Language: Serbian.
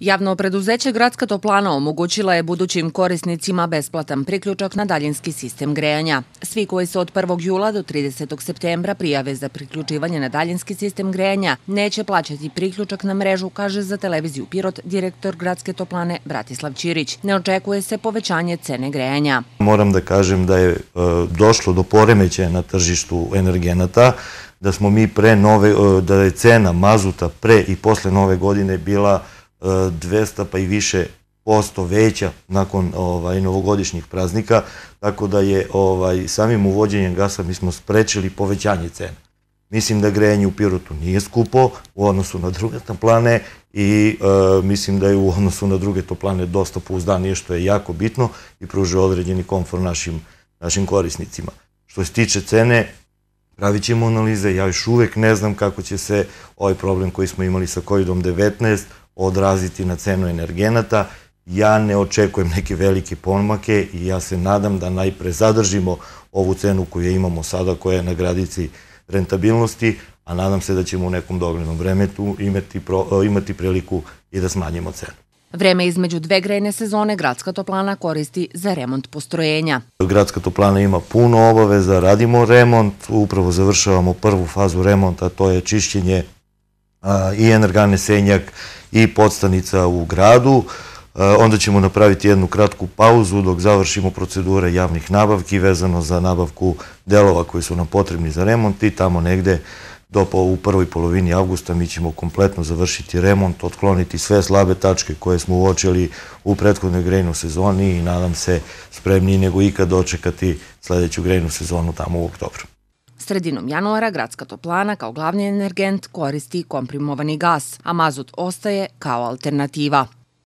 Javno preduzeće Gradska toplana omogućila je budućim korisnicima besplatan priključak na daljinski sistem grejanja. Svi koji se od 1. jula do 30. septembra prijave za priključivanje na daljinski sistem grejanja neće plaćati priključak na mrežu, kaže za televiziju Pirot direktor Gradske toplane Bratislav Ćirić. Ne očekuje se povećanje cene grejanja. Moram da kažem da je e, došlo do poremećaja na tržištu energenata, da smo mi pre nove, e, da je cena mazuta pre i posle nove godine bila 200 e, pa i više posto veća nakon ovaj, novogodišnjih praznika, tako da je ovaj, samim uvođenjem gasa mi smo sprečili povećanje cena. Mislim da grejanje u Pirotu nije skupo u odnosu na druge toplane i e, mislim da je u odnosu na druge toplane dosta pouzdanije što je jako bitno i pruže određeni komfor našim, našim korisnicima. Što se tiče cene, pravit ćemo analize, ja još uvek ne znam kako će se ovaj problem koji smo imali sa COVID-19 odraziti na cenu energenata. Ja ne očekujem neke velike pomake i ja se nadam da najpre zadržimo ovu cenu koju imamo sada, koja je na gradici rentabilnosti, a nadam se da ćemo u nekom doglednom vremetu imati, e, imati priliku i da smanjimo cenu. Vreme između dve grejne sezone gradska toplana koristi za remont postrojenja. Gradska toplana ima puno obaveza, radimo remont, upravo završavamo prvu fazu remonta, to je čišćenje i energane senjak i podstanica u gradu. Onda ćemo napraviti jednu kratku pauzu dok završimo procedure javnih nabavki vezano za nabavku delova koji su nam potrebni za remont i tamo negde do u prvoj polovini avgusta mi ćemo kompletno završiti remont, otkloniti sve slabe tačke koje smo uočili u prethodnoj grejnu sezoni i nadam se spremniji nego ikad dočekati sledeću grejnu sezonu tamo u oktobru. Sredinom januara gradska toplana kao glavni energent koristi komprimovani gas, a mazut ostaje kao alternativa.